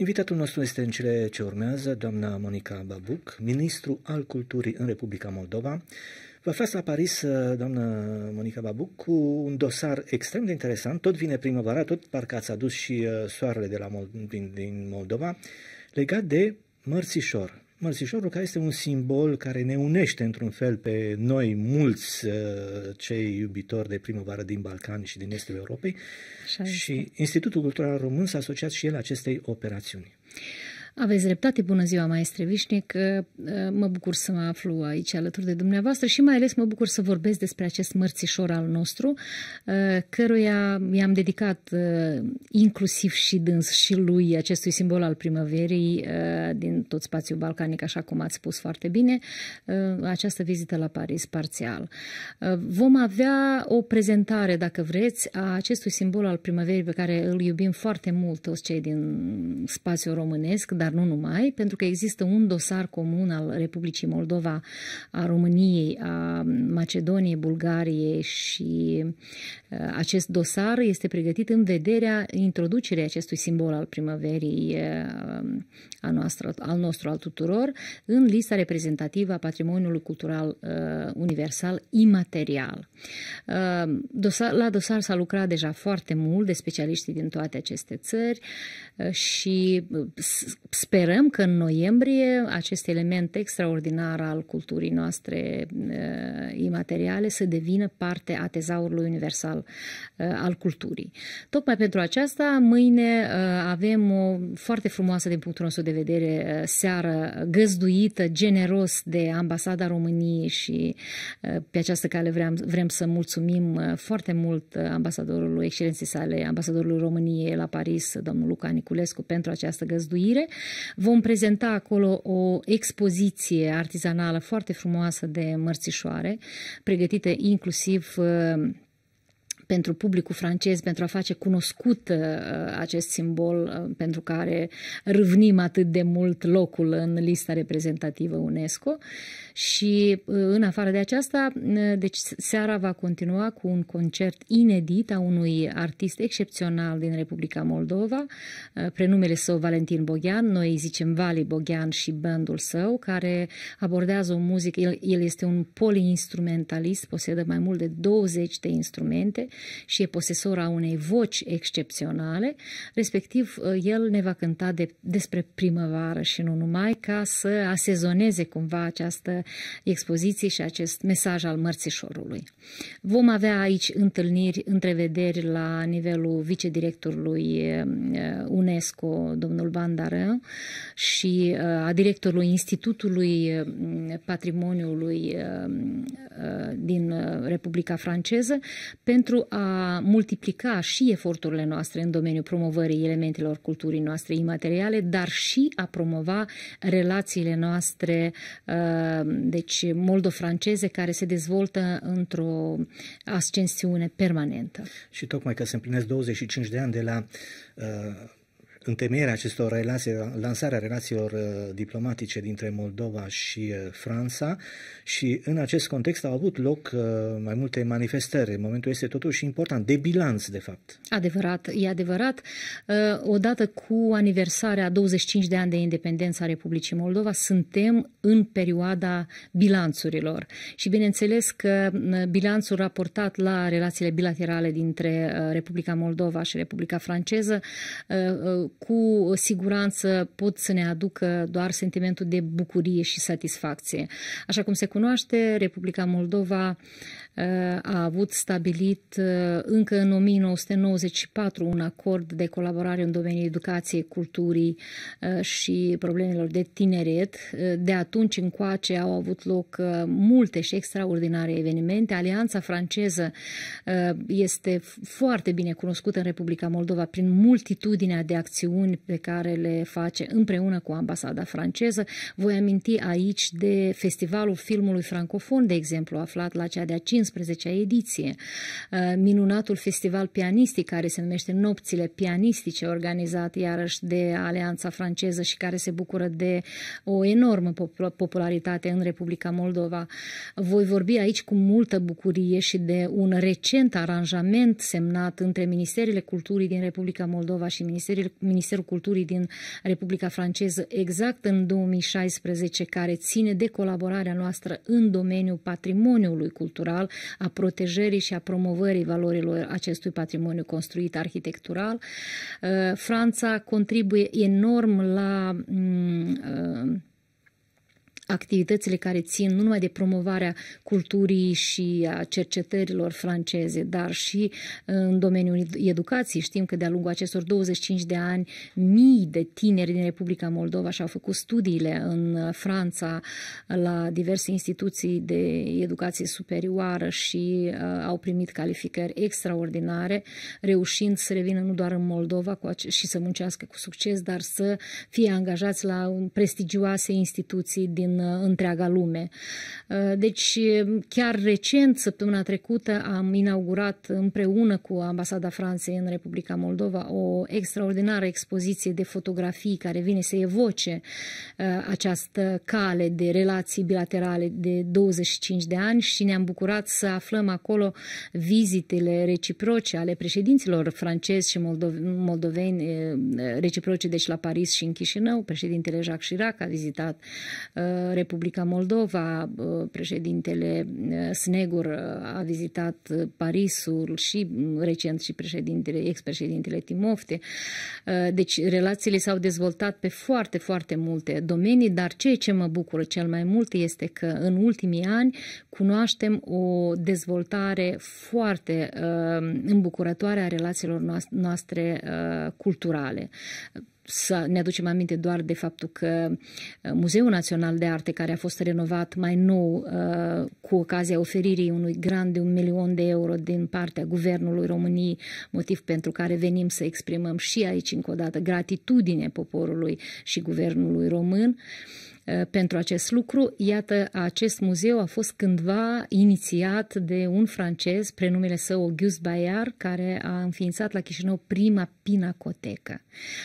Invitatul nostru este în cele ce urmează doamna Monica Babuc, ministru al culturii în Republica Moldova. Vă aflați la Paris, uh, doamnă Monica Babuc, cu un dosar extrem de interesant. Tot vine primăvara, tot parcă ați adus și uh, soarele de la, Mol- din, din Moldova, legat de Mărțișor mărțișorul care este un simbol care ne unește într-un fel pe noi mulți uh, cei iubitori de primăvară din Balcani și din estul Europei Așa și este. Institutul Cultural Român s-a asociat și el acestei operațiuni. Aveți dreptate, bună ziua, maestre Vișnic. Ă, ă, mă bucur să mă aflu aici alături de dumneavoastră și mai ales mă bucur să vorbesc despre acest mărțișor al nostru, ă, căruia i-am dedicat inclusiv și dâns și lui acestui simbol al primăverii din tot spațiul balcanic, așa cum ați spus foarte bine, această vizită la Paris parțial. Vom avea o prezentare, dacă vreți, a acestui simbol al primăverii pe care îl iubim foarte mult toți cei din spațiul românesc, dar nu numai, pentru că există un dosar comun al Republicii Moldova, a României, a Macedoniei, Bulgariei și acest dosar este pregătit în vederea introducerii acestui simbol al primăverii a noastră, al nostru, al tuturor, în lista reprezentativă a patrimoniului cultural universal imaterial. la dosar s-a lucrat deja foarte mult de specialiștii din toate aceste țări și Sperăm că în noiembrie acest element extraordinar al culturii noastre uh, imateriale să devină parte a tezaurului universal uh, al culturii. Tocmai pentru aceasta, mâine uh, avem o foarte frumoasă, din punctul nostru de vedere, uh, seară găzduită generos de Ambasada României și uh, pe această cale vrem, vrem să mulțumim uh, foarte mult uh, ambasadorului excelenței sale, ambasadorului României la Paris, domnul Luca Niculescu, pentru această găzduire. Vom prezenta acolo o expoziție artizanală foarte frumoasă de mărțișoare, pregătite inclusiv uh, pentru publicul francez, pentru a face cunoscut uh, acest simbol uh, pentru care râvnim atât de mult locul în lista reprezentativă UNESCO. Și uh, în afară de aceasta, deci seara va continua cu un concert inedit a unui artist excepțional din Republica Moldova, prenumele său Valentin Boghean, noi îi zicem Vali Boghean și bandul său, care abordează o muzică, el, el este un poliinstrumentalist, posedă mai mult de 20 de instrumente și e posesora unei voci excepționale, respectiv uh, el ne va cânta de, despre primăvară și nu numai, ca să asezoneze cumva această expoziție și acest mesaj al mărțișorului. Vom avea aici întâlniri, întrevederi la nivelul vicedirectorului uh, UNESCO, domnul Bandară, și uh, a directorului Institutului Patrimoniului din Republica Franceză pentru a multiplica și eforturile noastre în domeniul promovării elementelor culturii noastre imateriale, dar și a promova relațiile noastre, deci moldo-franceze, care se dezvoltă într-o ascensiune permanentă. Și tocmai că se împlinesc 25 de ani de la uh întemeierea acestor relații, lansarea relațiilor uh, diplomatice dintre Moldova și uh, Franța și în acest context au avut loc uh, mai multe manifestări. Momentul este totuși important, de bilanț, de fapt. Adevărat, e adevărat. Odată cu aniversarea 25 de ani de independență a Republicii Moldova, suntem în perioada bilanțurilor. Și bineînțeles că bilanțul raportat la relațiile bilaterale dintre Republica Moldova și Republica Franceză cu siguranță pot să ne aducă doar sentimentul de bucurie și satisfacție. Așa cum se cunoaște, Republica Moldova uh, a avut stabilit uh, încă în 1994 un acord de colaborare în domeniul educației, culturii uh, și problemelor de tineret. De atunci încoace au avut loc multe și extraordinare evenimente. Alianța franceză este foarte bine cunoscută în Republica Moldova prin multitudinea de acțiuni acțiuni pe care le face împreună cu ambasada franceză. Voi aminti aici de Festivalul Filmului Francofon, de exemplu, aflat la cea de-a 15-a ediție, uh, minunatul festival pianistic care se numește Nopțile Pianistice, organizat iarăși de Alianța Franceză și care se bucură de o enormă popularitate în Republica Moldova. Voi vorbi aici cu multă bucurie și de un recent aranjament semnat între Ministerile Culturii din Republica Moldova și Ministerele Ministerul Culturii din Republica Franceză exact în 2016, care ține de colaborarea noastră în domeniul patrimoniului cultural, a protejării și a promovării valorilor acestui patrimoniu construit arhitectural. Uh, Franța contribuie enorm la mm, uh, activitățile care țin nu numai de promovarea culturii și a cercetărilor franceze, dar și uh, în domeniul educației. Știm că de-a lungul acestor 25 de ani, mii de tineri din Republica Moldova și-au făcut studiile în Franța la diverse instituții de educație superioară și uh, au primit calificări extraordinare, reușind să revină nu doar în Moldova cu și să muncească cu succes, dar să fie angajați la prestigioase instituții din Uh, întreaga lume. Uh, deci, uh, chiar recent, săptămâna trecută, am inaugurat împreună cu Ambasada Franței în Republica Moldova o extraordinară expoziție de fotografii care vine să evoce această cale de relații bilaterale de 25 de ani și ne-am bucurat să aflăm acolo vizitele reciproce ale președinților francezi și moldoveni reciproce, deci la Paris și în Chișinău. Președintele Jacques Chirac a vizitat Republica Moldova, președintele Snegur a vizitat Parisul și recent și președintele, ex-președintele Timofte. Deci relațiile s-au dezvoltat pe foarte, foarte multe domenii, dar ceea ce mă bucură cel mai mult este că în ultimii ani cunoaștem o dezvoltare foarte ă, îmbucurătoare a relațiilor noastre, ă, culturale să ne aducem aminte doar de faptul că uh, Muzeul Național de Arte, care a fost renovat mai nou uh, cu ocazia oferirii unui grant de un milion de euro din partea Guvernului României, motiv pentru care venim să exprimăm și aici încă o dată gratitudine poporului și Guvernului Român, Eh, pentru acest lucru. Iată, acest muzeu a fost cândva inițiat de un francez, prenumele său Auguste Bayard, care a înființat la Chișinău prima pinacotecă.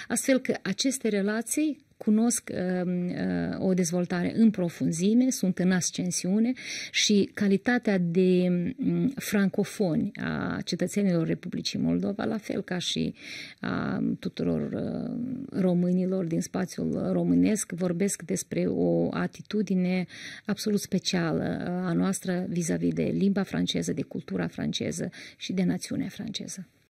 Astfel că aceste relații cunosc um, uh, o dezvoltare în profunzime, sunt în ascensiune și calitatea de um, francofoni a cetățenilor Republicii Moldova, la fel ca și a tuturor uh, românilor din spațiul românesc, vorbesc despre o atitudine absolut specială uh, a noastră vis-a-vis -vis de limba franceză, de cultura franceză și de națiunea franceză.